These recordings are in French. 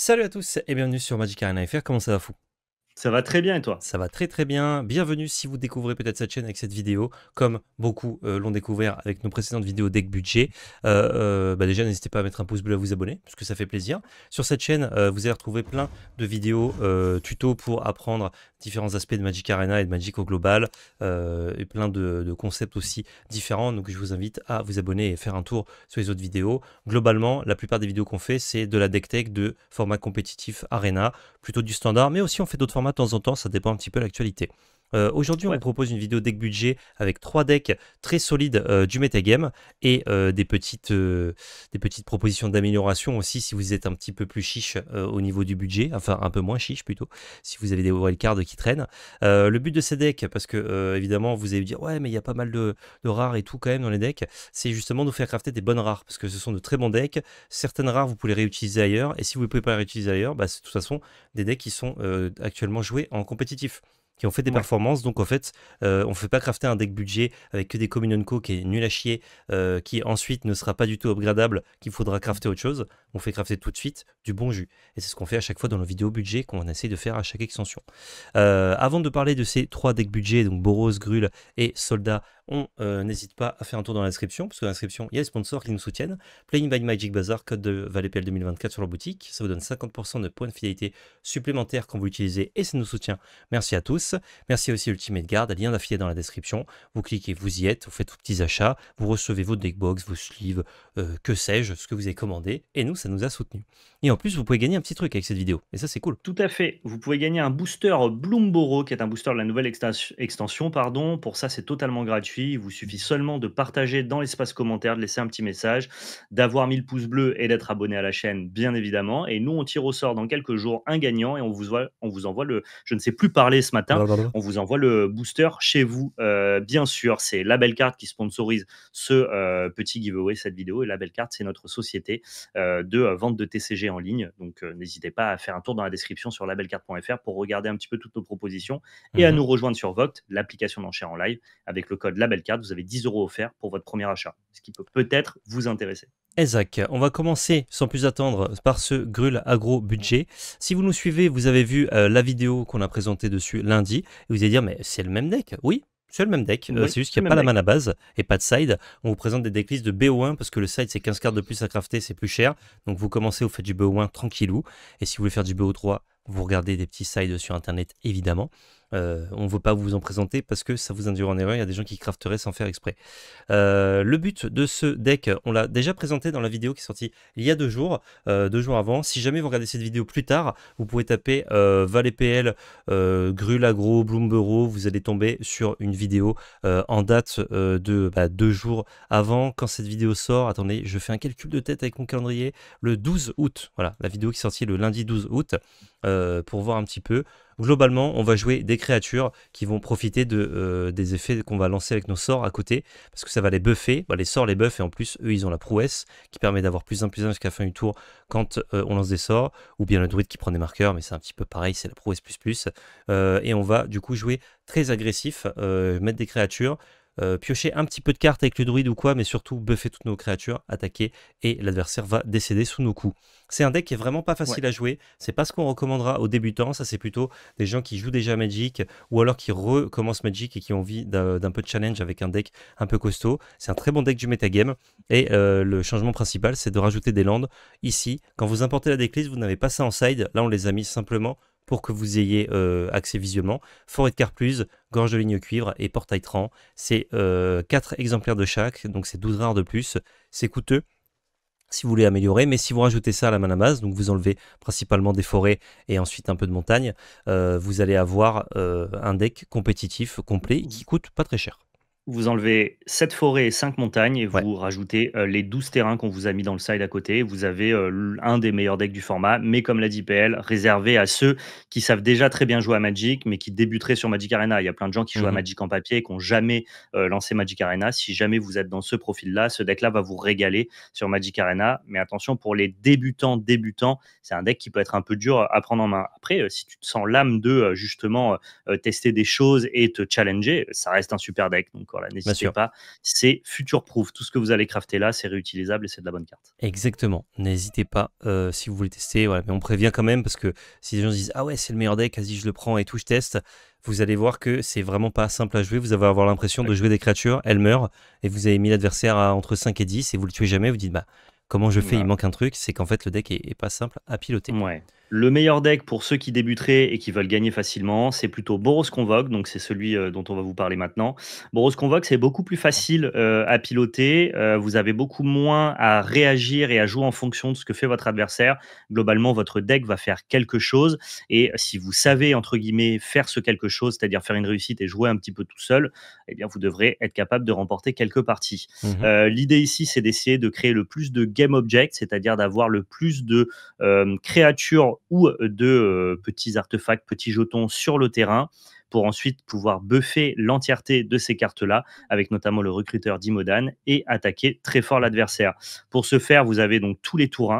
Salut à tous et bienvenue sur Magic Arena FR, comment ça va fou ça va très bien et toi Ça va très très bien. Bienvenue si vous découvrez peut-être cette chaîne avec cette vidéo, comme beaucoup euh, l'ont découvert avec nos précédentes vidéos Deck Budget. Euh, euh, bah, déjà, n'hésitez pas à mettre un pouce bleu, à vous abonner, parce que ça fait plaisir. Sur cette chaîne, vous allez retrouver plein de vidéos tuto pour apprendre différents aspects de Magic Arena et de Magic au global, et plein de, de, concepts aussi différents. Donc je vous invite à vous abonner et faire un tour sur les autres vidéos. Globalement, la plupart des vidéos qu'on fait, c'est de la deck tech de format compétitif Arena, plutôt du standard, mais aussi on fait d'autres formats de temps en temps, ça dépend un petit peu de l'actualité. Euh, aujourd'hui, on vous propose une vidéo deck budget avec trois decks très solides euh, du metagame et euh, des, petites, des petites propositions d'amélioration aussi si vous êtes un petit peu plus chiche au niveau du budget, enfin un peu moins chiche plutôt, si vous avez des wildcards qui traînent. le but de ces decks, parce que évidemment, vous allez dire, ouais, mais il y a pas mal de, rares et tout quand même dans les decks, c'est justement de vous faire crafter des bonnes rares parce que ce sont de très bons decks. Certaines rares, vous pouvez les réutiliser ailleurs et si vous ne pouvez pas les réutiliser ailleurs, bah, c'est de toute façon des decks qui sont actuellement joués en compétitif qui ont fait des performances. Donc, en fait, euh, on ne fait pas crafter un deck budget avec que des Communion Co qui est nul à chier, euh, qui ensuite ne sera pas du tout upgradable, qu'il faudra crafter autre chose. On fait crafter tout de suite du bon jus. Et c'est ce qu'on fait à chaque fois dans nos vidéos budget qu'on essaie de faire à chaque extension. Euh, avant de parler de ces trois decks budget, donc Boros, Grul et Soldat, on euh, n'hésite pas à faire un tour dans description parce que dans description il y a les sponsors qui nous soutiennent. Playing by Magic Bazaar, code de Valet 2024 sur leur boutique. Ça vous donne 50% de points de fidélité supplémentaires quand vous l'utilisez et ça nous soutient. Merci à tous. Merci aussi Ultimate Guard, lien d'affilié dans la description. Vous cliquez, vous y êtes, vous faites vos petits achats, vous recevez vos deckbox, vos sleeves, euh, que sais-je, ce que vous avez commandé. Et nous, ça nous a soutenu Et en plus, vous pouvez gagner un petit truc avec cette vidéo. Et ça, c'est cool. Tout à fait. Vous pouvez gagner un booster Bloomboro, qui est un booster de la nouvelle extension. Pardon. Pour ça, c'est totalement gratuit. Il vous suffit seulement de partager dans l'espace commentaire, de laisser un petit message, d'avoir 1000 pouces bleus et d'être abonné à la chaîne, bien évidemment. Et nous, on tire au sort dans quelques jours un gagnant et on vous, on vous envoie le. Je ne sais plus parler ce matin. On vous envoie le booster chez vous. Euh, bien sûr, c'est la belle carte qui sponsorise ce euh, petit giveaway, cette vidéo. Et la belle carte, c'est notre société euh, de vente de TCG en ligne. Donc, n'hésitez pas à faire un tour dans la description sur labellecarte.fr pour regarder un petit peu toutes nos propositions et à mhm. nous rejoindre sur Voct, l'application d'enchères en live, avec le code label belle carte, vous avez 10 euros offerts pour votre premier achat, ce qui peut peut-être vous intéresser. Eh, Zach, On va commencer sans plus attendre par ce Grul Agro Budget. Si vous nous suivez, vous avez vu euh, la vidéo qu'on a présentée dessus lundi. Et vous allez dire, mais c'est le même deck Oui, c'est le même deck, euh, c'est juste qu'il n'y a pas la mana base et pas de side. On vous présente des decklists de BO1 parce que le side c'est 15 cartes de plus à crafter, c'est plus cher. Donc vous commencez, vous faites du BO1 tranquillou. Et si vous voulez faire du BO3, vous regardez des petits sides sur internet évidemment. Euh, on ne veut pas vous en présenter parce que ça vous induira en erreur. Il y a des gens qui crafteraient sans faire exprès. Euh, le but de ce deck, on l'a déjà présenté dans la vidéo qui est sortie il y a deux jours, euh, deux jours avant. Si jamais vous regardez cette vidéo plus tard, vous pouvez taper Valet PL, gru Bloombero. Vous allez tomber sur une vidéo en date de bah, deux jours avant quand cette vidéo sort. Attendez, je fais un calcul de tête avec mon calendrier. Le 12 août, voilà, la vidéo qui est sortie le lundi 12 août pour voir un petit peu globalement, on va jouer des créatures qui vont profiter de, euh, des effets qu'on va lancer avec nos sorts à côté, parce que ça va les buffer, bah, les sorts les buffent, et en plus, eux, ils ont la prouesse qui permet d'avoir plus un plus un jusqu'à la fin du tour quand euh, on lance des sorts, ou bien le druide qui prend des marqueurs, mais c'est un petit peu pareil, c'est la prouesse plus plus. Euh, et on va du coup jouer très agressif, mettre des créatures, euh, piocher un petit peu de cartes avec le druide ou quoi, mais surtout buffer toutes nos créatures, attaquer, et l'adversaire va décéder sous nos coups. C'est un deck qui est vraiment pas facile à jouer, c'est pas ce qu'on recommandera aux débutants, ça c'est plutôt des gens qui jouent déjà Magic, ou alors qui recommencent Magic et qui ont envie d'un peu de challenge avec un deck un peu costaud. C'est un très bon deck du metagame, et euh, le changement principal c'est de rajouter des landes. Ici, quand vous importez la decklist, vous n'avez pas ça en side, là on les a mis simplement pour que vous ayez euh, accès visuellement. Forêt de Carplus, Gorge de Ligne Cuivre et Portail Tran. C'est 4 euh, exemplaires de chaque, donc c'est 12 rares de plus. C'est coûteux si vous voulez améliorer, mais si vous rajoutez ça à la main base, donc vous enlevez principalement des forêts et ensuite un peu de montagne, euh, vous allez avoir un deck compétitif complet qui coûte pas très cher. Vous enlevez 7 forêts et 5 montagnes et vous rajoutez euh, les 12 terrains qu'on vous a mis dans le side à côté. Vous avez euh, un des meilleurs decks du format, mais comme l'a dit PL, réservé à ceux qui savent déjà très bien jouer à Magic, mais qui débuteraient sur Magic Arena. Il y a plein de gens qui jouent à mmh Magic en papier et qui n'ont jamais euh, lancé Magic Arena. Si jamais vous êtes dans ce profil-là, ce deck-là va vous régaler sur Magic Arena. Mais attention, pour les débutants, débutants, c'est un deck qui peut être un peu dur à prendre en main. Après, si tu te sens l'âme de justement tester des choses et te challenger, ça reste un super deck. Donc, n'hésitez pas. C'est future proof. Tout ce que vous allez crafter là, c'est réutilisable et c'est de la bonne carte. Exactement. N'hésitez pas euh, si vous voulez tester. Mais on prévient quand même parce que si les gens disent Ah ouais, c'est le meilleur deck, vas-y, je le prends et tout, je teste. Vous allez voir que c'est vraiment pas simple à jouer. Vous allez avoir l'impression de jouer des créatures, elles meurent et vous avez mis l'adversaire à entre 5 et 10 et vous le tuez jamais. Vous dites Bah comment je fais, il bah. manque un truc, c'est qu'en fait le deck est, pas simple à piloter. Le meilleur deck pour ceux qui débuteraient et qui veulent gagner facilement, c'est plutôt Boros Convoque, donc c'est celui euh, dont on va vous parler maintenant. Boros Convoque, c'est beaucoup plus facile euh, à piloter, euh, vous avez beaucoup moins à réagir et à jouer en fonction de ce que fait votre adversaire. Globalement, votre deck va faire quelque chose, et si vous savez, entre guillemets, faire ce quelque chose, c'est-à-dire faire une réussite et jouer un petit peu tout seul, eh bien vous devrez être capable de remporter quelques parties. Mhm. L'idée ici, c'est d'essayer de créer le plus de object, c'est-à-dire d'avoir le plus de euh, créatures ou de euh, petits artefacts, petits jetons sur le terrain pour ensuite pouvoir buffer l'entièreté de ces cartes-là, avec notamment le recruteur d'Imodan, et attaquer très fort l'adversaire. Pour ce faire, vous avez donc tous les tours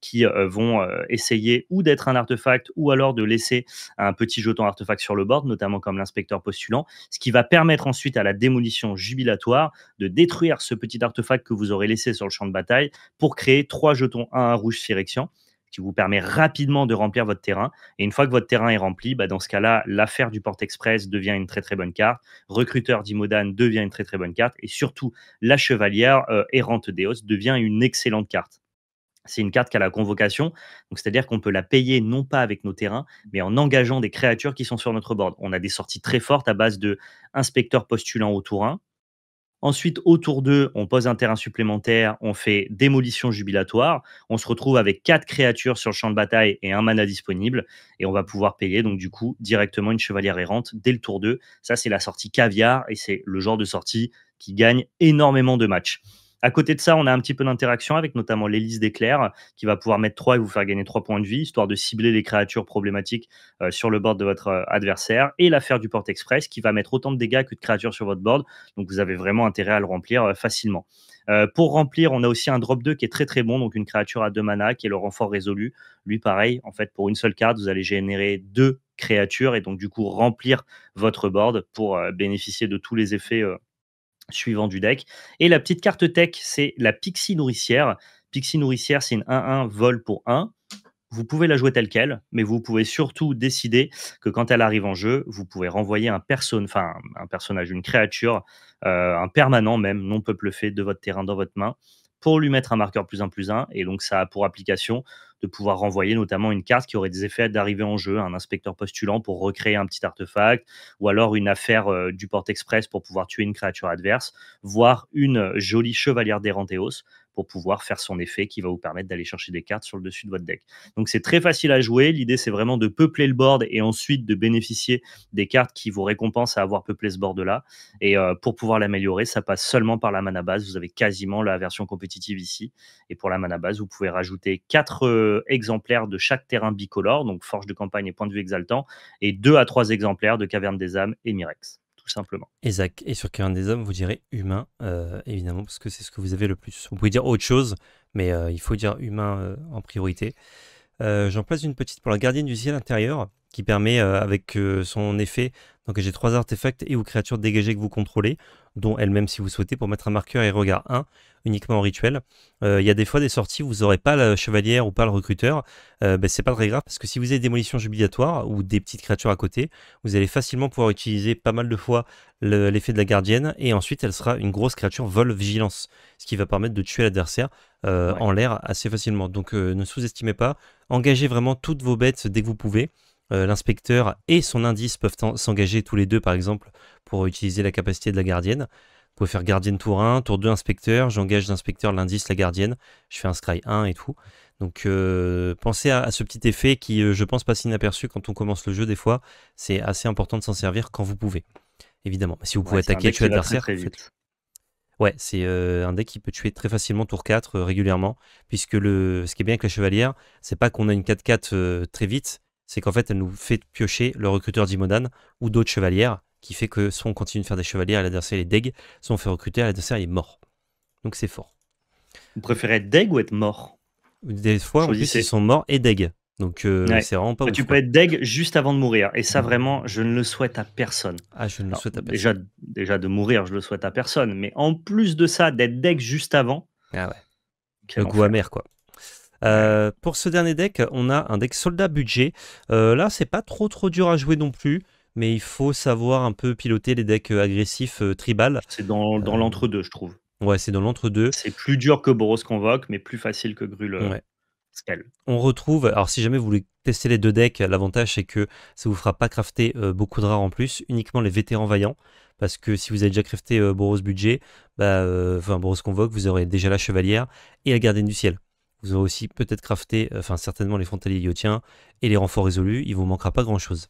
qui euh, vont euh, essayer ou d'être un artefact ou alors de laisser un petit jeton artefact sur le board, notamment comme l'inspecteur postulant, ce qui va permettre ensuite à la démolition jubilatoire de détruire ce petit artefact que vous aurez laissé sur le champ de bataille pour créer trois jetons 1 à rouge Phyrexian qui vous permet rapidement de remplir votre terrain. Et une fois que votre terrain est rempli, bah, dans ce cas-là, l'affaire du Porte Express devient une très très bonne carte. Recruteur d'Imodan devient une très très bonne carte. Et surtout, la Chevalière euh, Errante d'Eos devient une excellente carte. C'est une carte qui a la convocation, donc c'est-à-dire qu'on peut la payer non pas avec nos terrains, mais en engageant des créatures qui sont sur notre board. On a des sorties très fortes à base de postulants postulant au tour 1. Ensuite, au tour 2, on pose un terrain supplémentaire, on fait démolition jubilatoire, on se retrouve avec quatre créatures sur le champ de bataille et un mana disponible, et on va pouvoir payer donc du coup directement une chevalière errante dès le tour 2. Ça, c'est la sortie caviar, et c'est le genre de sortie qui gagne énormément de matchs. À côté de ça, on a un petit peu d'interaction avec notamment l'hélice d'éclair qui va pouvoir mettre 3 et vous faire gagner 3 points de vie, histoire de cibler les créatures problématiques euh, sur le board de votre euh, adversaire. Et l'affaire du porte express qui va mettre autant de dégâts que de créatures sur votre board. Donc vous avez vraiment intérêt à le remplir euh, facilement. pour remplir, on a aussi un drop 2 qui est très très bon, donc une créature à 2 mana qui est le renfort résolu. Lui, pareil, en fait, pour une seule carte, vous allez générer 2 créatures et donc du coup remplir votre board pour bénéficier de tous les effets suivant du deck. Et la petite carte tech, c'est la Pixie Nourricière. Pixie Nourricière, c'est une 1-1 vol pour 1. Vous pouvez la jouer telle qu'elle, mais vous pouvez surtout décider que quand elle arrive en jeu, vous pouvez renvoyer un, personne, un personnage, une créature, euh, un permanent même, non peuple fait de votre terrain dans votre main pour lui mettre un marqueur plus un plus un, Et donc, ça a pour application de pouvoir renvoyer notamment une carte qui aurait des effets d'arriver en jeu, un inspecteur postulant pour recréer un petit artefact, ou alors une affaire euh, du porte express pour pouvoir tuer une créature adverse, voire une jolie chevalière d'Erantéos pour pouvoir faire son effet qui va vous permettre d'aller chercher des cartes sur le dessus de votre deck. Donc c'est très facile à jouer. L'idée c'est vraiment de peupler le board et ensuite de bénéficier des cartes qui vous récompensent à avoir peuplé ce board là. Et euh, pour pouvoir l'améliorer, ça passe seulement par la mana base. Vous avez quasiment la version compétitive ici. Et pour la mana base, vous pouvez rajouter 4 euh, exemplaires de chaque terrain bicolore, donc forge de campagne et point de vue exaltant, et 2 à 3 exemplaires de caverne des âmes et Mirex simplement. simplement. Exact. Et sur quelqu'un des hommes, vous direz humain, euh, évidemment, parce que c'est ce que vous avez le plus. Vous pouvez dire autre chose, mais euh, il faut dire humain euh, en priorité. J'en place une petite pour la gardienne du ciel intérieur, qui permet, avec son effet, donc j'ai trois artefacts et ou créatures dégagées que vous contrôlez, dont elle-même si vous souhaitez, pour mettre un marqueur et regard 1, uniquement en rituel. Euh, il y a des fois des sorties où vous n'aurez pas la chevalière ou pas le recruteur, ce euh, n'est ben, c'est pas très grave, parce que si vous avez démolition jubilatoire ou des petites créatures à côté, vous allez facilement pouvoir utiliser pas mal de fois l'effet de la gardienne, et ensuite elle sera une grosse créature vol vigilance, ce qui va permettre de tuer l'adversaire euh, en l'air assez facilement. Donc ne sous-estimez pas, engagez vraiment toutes vos bêtes dès que vous pouvez. Euh, l'inspecteur et son indice peuvent s'engager tous les deux, par exemple, pour utiliser la capacité de la gardienne. Vous pouvez faire gardienne tour 1, tour 2 inspecteur, j'engage l'inspecteur, l'indice, la gardienne, je fais un scry 1 et tout. Donc euh, pensez à, ce petit effet qui, euh, je pense, passe inaperçu quand on commence le jeu des fois. C'est assez important de s'en servir quand vous pouvez, évidemment. si vous pouvez attaquer, tuer l'adversaire, Ouais, c'est un deck qui peut tuer très facilement tour 4 régulièrement, puisque le, ce qui est bien avec la chevalière, c'est pas qu'on a une 4-4 très vite, c'est qu'en fait, elle nous fait piocher le recruteur d'Imodan ou d'autres chevalières, qui fait que soit on continue de faire des chevalières, l'adversaire est deg, soit on fait recruter, l'adversaire est mort. Donc c'est fort. Vous préférez être deg ou être mort Des fois, en plus, ils sont morts et deg. Donc euh, c'est vraiment pas bah, ouf, Tu peux être deg juste avant de mourir. Et ça, vraiment, je ne le souhaite à personne. Ah, je ne le souhaite à personne. Déjà, déjà, de mourir, je le souhaite à personne. Mais en plus de ça, d'être deg juste avant. Ah ouais. Le goût amer, quoi. Euh, pour ce dernier deck, on a un deck soldat budget. Euh, là, c'est pas trop trop dur à jouer non plus, mais il faut savoir un peu piloter les decks euh, agressifs tribal. C'est dans, l'entre-deux, je trouve. Ouais, c'est dans l'entre-deux. C'est plus dur que Boros Convoque, mais plus facile que Grul. On retrouve, alors si jamais vous voulez tester les deux decks, l'avantage c'est que ça vous fera pas crafter beaucoup de rares en plus, uniquement les vétérans vaillants parce que si vous avez déjà crafté Boros Budget, bah, enfin Boros Convoque, vous aurez déjà la Chevalière et la Gardienne du Ciel. Vous aurez aussi peut-être crafté, euh, enfin certainement les frontaliers iotiens et les renforts résolus, il vous manquera pas grand-chose.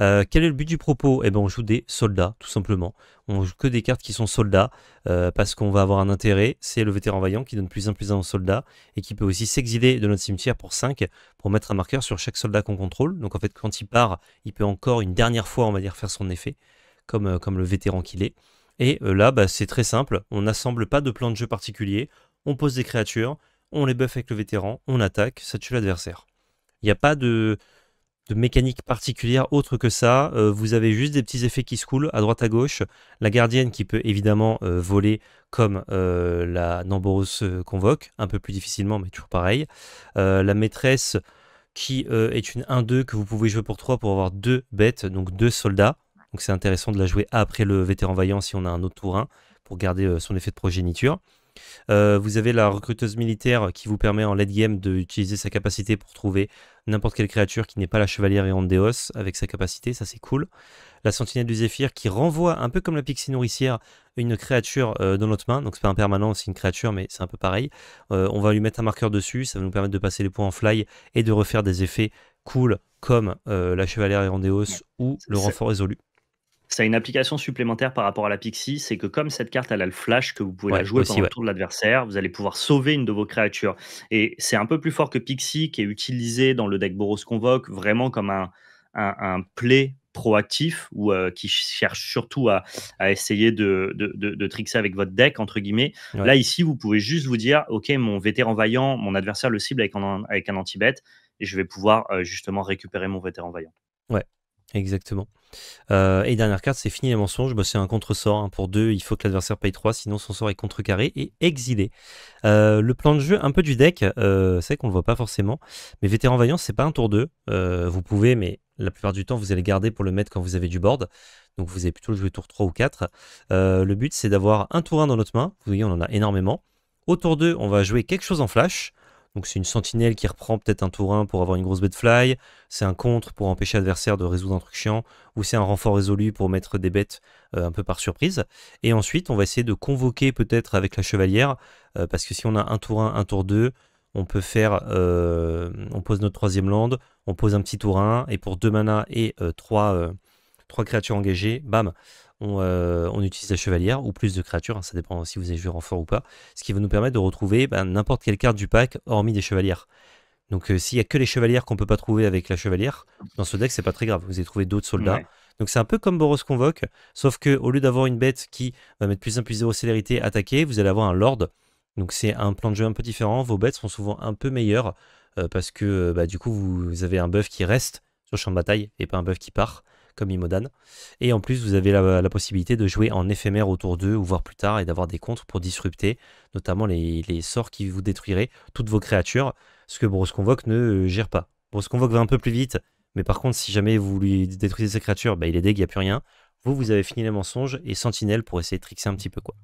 Euh, quel est le but du propos Eh bien, on joue des soldats, tout simplement. On joue que des cartes qui sont soldats, euh, parce qu'on va avoir un intérêt. C'est le vétéran vaillant qui donne plus un plus un aux soldats, et qui peut aussi s'exiler de notre cimetière pour 5, pour mettre un marqueur sur chaque soldat qu'on contrôle. Donc en fait, quand il part, il peut encore une dernière fois, on va dire, faire son effet, comme, comme le vétéran qu'il est. Et là, bah, c'est très simple, on n'assemble pas de plan de jeu particulier, on pose des créatures, on les buff avec le vétéran, on attaque, ça tue l'adversaire. Il n'y a pas de, mécanique particulière autre que ça. Euh, vous avez juste des petits effets qui se coulent à droite à gauche. La gardienne qui peut évidemment euh, voler comme euh, la Namboros convoque, un peu plus difficilement, mais toujours pareil. la maîtresse qui est une 1-2 que vous pouvez jouer pour 3 pour avoir 2 bêtes, donc 2 soldats. Donc c'est intéressant de la jouer après le vétéran vaillant si on a un autre tour 1 pour garder son effet de progéniture. Euh, vous avez la recruteuse militaire qui vous permet en late game d'utiliser sa capacité pour trouver n'importe quelle créature qui n'est pas la chevalière et avec sa capacité, ça c'est cool. La sentinelle du Zéphyr qui renvoie, un peu comme la pixie nourricière, une créature euh, dans notre main. Donc c'est pas un permanent, c'est une créature, mais c'est un peu pareil. Euh, on va lui mettre un marqueur dessus, ça va nous permettre de passer les points en fly et de refaire des effets cool comme la chevalière et ou le renfort résolu. Ça a une application supplémentaire par rapport à la Pixie, c'est que comme cette carte, elle a le flash que vous pouvez la jouer pendant le tour de l'adversaire, vous allez pouvoir sauver une de vos créatures. Et c'est un peu plus fort que Pixie, qui est utilisé dans le deck Boros Convoque vraiment comme un, un, play proactif ou euh, qui cherche surtout à, essayer de, de, avec votre deck, entre guillemets. Là, ici, vous pouvez juste vous dire, OK, mon vétéran vaillant, mon adversaire le cible avec un, avec un anti-bet, et je vais pouvoir euh, justement récupérer mon vétéran vaillant. Ouais, Exactement. Euh, et dernière carte, c'est fini les mensonges. Bah, c'est un contre-sort. Hein. Pour deux, il faut que l'adversaire paye 3, sinon son sort est contrecarré et exilé. Euh, le plan de jeu un peu du deck, euh, c'est qu'on ne le voit pas forcément. Mais Vétéran Vaillant, c'est pas un tour 2. vous pouvez, mais la plupart du temps, vous allez garder pour le mettre quand vous avez du board. Donc vous allez plutôt le jouer tour 3 ou 4. le but, c'est d'avoir un tour 1 dans notre main. Vous voyez, on en a énormément. Au tour 2, on va jouer quelque chose en flash. Donc c'est une sentinelle qui reprend peut-être un tour 1 pour avoir une grosse bête fly, c'est un contre pour empêcher l'adversaire de résoudre un truc chiant, ou c'est un renfort résolu pour mettre des bêtes euh, un peu par surprise. Et ensuite, on va essayer de convoquer peut-être avec la chevalière, euh, parce que si on a un tour 1, un tour 2, on peut faire, euh, on pose notre troisième land, on pose un petit tour 1, et pour 2 mana et 3 trois, créatures engagées, bam, euh, on, utilise la chevalière ou plus de créatures, hein, ça dépend si vous avez joué renfort ou pas, ce qui va nous permettre de retrouver bah, n'importe quelle carte du pack hormis des chevalières. Donc euh, s'il n'y a que les chevalières qu'on ne peut pas trouver avec la chevalière, dans ce deck c'est pas très grave, vous allez trouver d'autres soldats. Donc c'est un peu comme Boros Convoque, sauf que au lieu d'avoir une bête qui va mettre plus 1 plus 0 célérité attaquer, vous allez avoir un lord. Donc c'est un plan de jeu un peu différent, vos bêtes sont souvent un peu meilleures euh, parce que bah, du coup vous avez un buff qui reste sur le champ de bataille et pas un buff qui part comme Imodan. Et en plus, vous avez la, possibilité de jouer en éphémère autour d'eux, ou voire plus tard, et d'avoir des contres pour disrupter, notamment les, sorts qui vous détruiraient toutes vos créatures, ce que Bros Convoque ne gère pas. Bros Convoque va un peu plus vite, mais par contre, si jamais vous lui détruisez ses créatures, bah, il est deg, il n'y a plus rien. Vous, vous avez fini les mensonges et Sentinelle pour essayer de trixer un petit peu. quoi.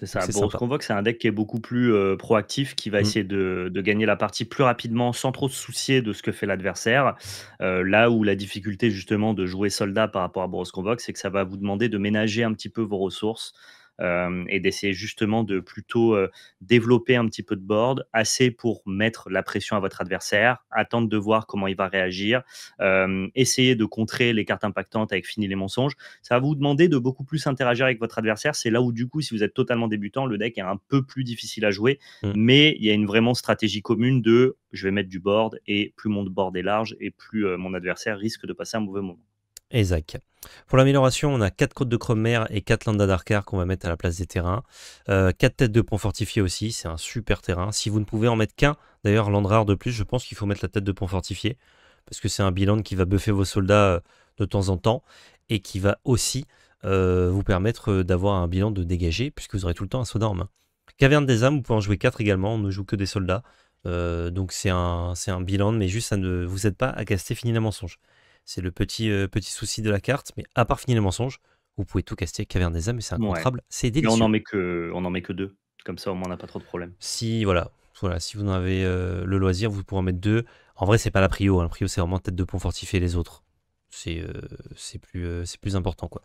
C'est ça. Boros Convox, c'est un deck qui est beaucoup plus euh, proactif, qui va mmh. essayer de, gagner la partie plus rapidement sans trop se soucier de ce que fait l'adversaire. Euh, là où la difficulté justement de jouer soldat par rapport à Boros Convox, c'est que ça va vous demander de ménager un petit peu vos ressources. Euh, et d'essayer justement de plutôt euh, développer un petit peu de board, assez pour mettre la pression à votre adversaire, attendre de voir comment il va réagir, euh, essayer de contrer les cartes impactantes avec fini les mensonges. Ça va vous demander de beaucoup plus interagir avec votre adversaire. C'est là où du coup, si vous êtes totalement débutant, le deck est un peu plus difficile à jouer, mm. mais il y a une vraiment stratégie commune de je vais mettre du board et plus mon board est large et plus mon adversaire risque de passer un mauvais moment. Isaac. Pour l'amélioration, on a 4 côtes de Cromer et 4 lambda d'Arcar qu'on va mettre à la place des terrains. 4 euh, têtes de pont fortifié aussi, c'est un super terrain. Si vous ne pouvez en mettre qu'un, d'ailleurs, rare de plus, je pense qu'il faut mettre la tête de pont fortifié. Parce que c'est un bilan qui va buffer vos soldats euh, de temps en temps. Et qui va aussi euh, vous permettre d'avoir un bilan de dégagé, puisque vous aurez tout le temps un soldat en main. Caverne des âmes, vous pouvez en jouer 4 également, on ne joue que des soldats. donc c'est un, un bilan, mais juste ça ne vous aide pas à casser fini la mensonge. C'est le petit, euh, petit souci de la carte. Mais à part finir le mensonge, vous pouvez tout caster. Caverne des âmes, c'est incontrable. C'est délicieux. on n'en met, que, on en met que deux. Comme ça, au moins, on n'a pas trop de problèmes. Si, voilà. voilà si vous en avez euh, le loisir, vous pouvez en mettre deux. En vrai, c'est pas la prio. Hein. La prio, c'est vraiment tête de pont fortifier les autres. C'est euh, c'est plus, c'est plus important. quoi.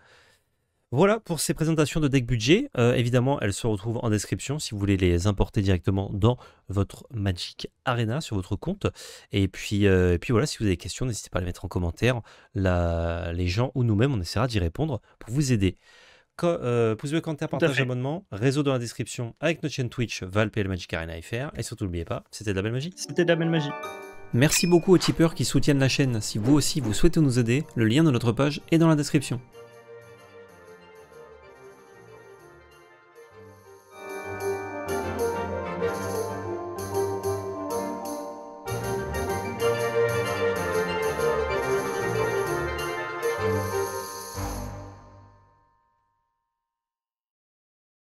Voilà pour ces présentations de deck budget. Euh, évidemment, elles se retrouvent en description si vous voulez les importer directement dans votre Magic Arena sur votre compte. Et puis, euh, puis voilà, si vous avez des questions, n'hésitez pas à les mettre en commentaire. les gens ou nous-mêmes, on essaiera d'y répondre pour vous aider. Euh, pouce bleu, commentaire, partage, abonnement, réseau dans la description avec notre chaîne Twitch le Magic Arena FR. Et surtout, n'oubliez pas, c'était de la belle magie. C'était de la belle magie. Merci beaucoup aux tipeurs qui soutiennent la chaîne. Si vous aussi vous souhaitez nous aider, le lien de notre page est dans la description.